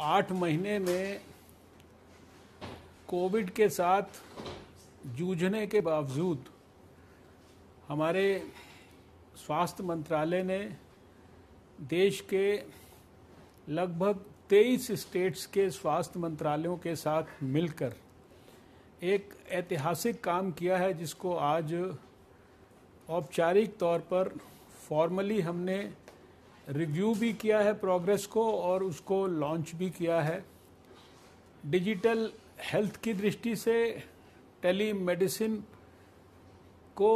आठ महीने में कोविड के साथ जूझने के बावजूद हमारे स्वास्थ्य मंत्रालय ने देश के लगभग 23 स्टेट्स के स्वास्थ्य मंत्रालयों के साथ मिलकर एक ऐतिहासिक काम किया है जिसको आज औपचारिक तौर पर फॉर्मली हमने रिव्यू भी किया है प्रोग्रेस को और उसको लॉन्च भी किया है डिजिटल हेल्थ की दृष्टि से टेली मेडिसिन को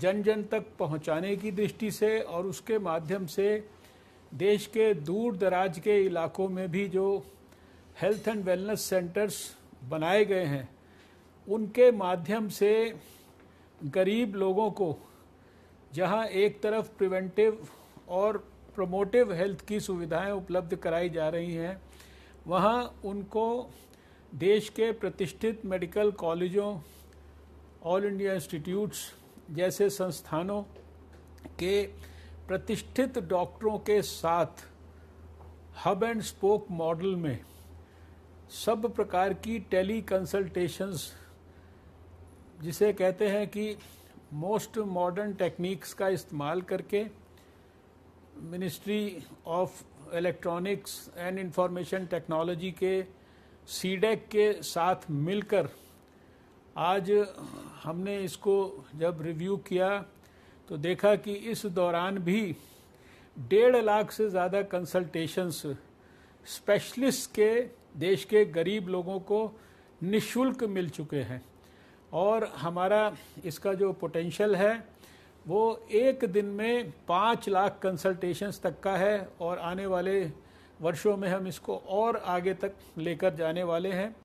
जन जन तक पहुंचाने की दृष्टि से और उसके माध्यम से देश के दूर दराज के इलाकों में भी जो हेल्थ एंड वेलनेस सेंटर्स बनाए गए हैं उनके माध्यम से गरीब लोगों को जहां एक तरफ प्रिवेंटिव और प्रोमोटिव हेल्थ की सुविधाएं उपलब्ध कराई जा रही हैं वहाँ उनको देश के प्रतिष्ठित मेडिकल कॉलेजों ऑल इंडिया इंस्टीट्यूट्स जैसे संस्थानों के प्रतिष्ठित डॉक्टरों के साथ हब एंड स्पोक मॉडल में सब प्रकार की टेली कंसल्टेशंस जिसे कहते हैं कि मोस्ट मॉडर्न टेक्निक्स का इस्तेमाल करके ministry of electronics and information technology के सीडेक e के साथ मिलकर आज हमने इसको जब रिव्यू किया तो देखा कि इस दौरान भी डेढ़ लाख से ज़्यादा कंसल्टेशंस स्पेशलिस्ट के देश के गरीब लोगों को निशुल्क मिल चुके हैं और हमारा इसका जो पोटेंशियल है वो एक दिन में पाँच लाख कंसल्टेशंस तक का है और आने वाले वर्षों में हम इसको और आगे तक लेकर जाने वाले हैं